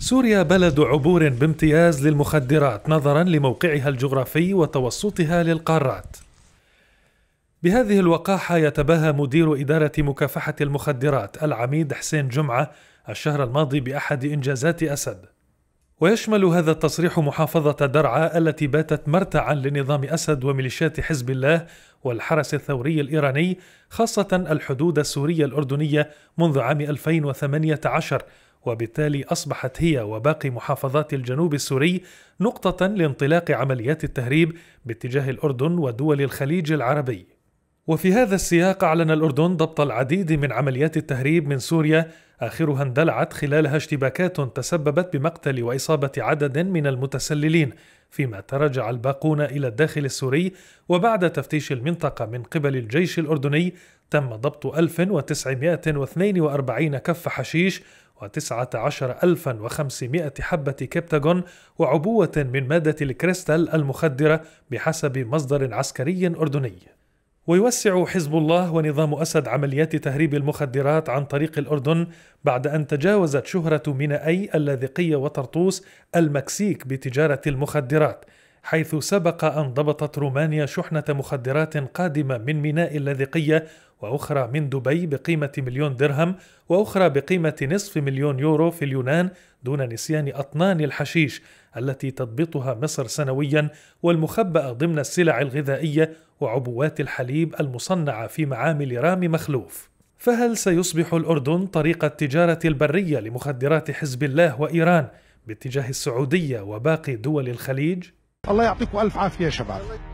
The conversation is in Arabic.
سوريا بلد عبور بامتياز للمخدرات نظرا لموقعها الجغرافي وتوسطها للقارات بهذه الوقاحة يتباهى مدير إدارة مكافحة المخدرات العميد حسين جمعة الشهر الماضي بأحد إنجازات أسد ويشمل هذا التصريح محافظة درعا التي باتت مرتعا لنظام أسد وميليشيات حزب الله والحرس الثوري الإيراني خاصة الحدود السورية الأردنية منذ عام 2018 وبالتالي أصبحت هي وباقي محافظات الجنوب السوري نقطة لانطلاق عمليات التهريب باتجاه الأردن ودول الخليج العربي. وفي هذا السياق أعلن الأردن ضبط العديد من عمليات التهريب من سوريا آخرها اندلعت خلالها اشتباكات تسببت بمقتل وإصابة عدد من المتسللين فيما ترجع الباقون إلى الداخل السوري وبعد تفتيش المنطقة من قبل الجيش الأردني تم ضبط 1942 كف حشيش 19500 حبة كبتاجون وعبوة من مادة الكريستال المخدرة بحسب مصدر عسكري أردني ويوسع حزب الله ونظام أسد عمليات تهريب المخدرات عن طريق الأردن بعد أن تجاوزت شهرة مينائي اللاذقية وطرطوس المكسيك بتجارة المخدرات حيث سبق أن ضبطت رومانيا شحنة مخدرات قادمة من ميناء اللاذقية وأخرى من دبي بقيمة مليون درهم وأخرى بقيمة نصف مليون يورو في اليونان دون نسيان أطنان الحشيش التي تضبطها مصر سنويا والمخبأ ضمن السلع الغذائية وعبوات الحليب المصنعة في معامل رام مخلوف فهل سيصبح الأردن طريق التجارة البرية لمخدرات حزب الله وإيران باتجاه السعودية وباقي دول الخليج؟ الله يعطيكم ألف عافية يا شباب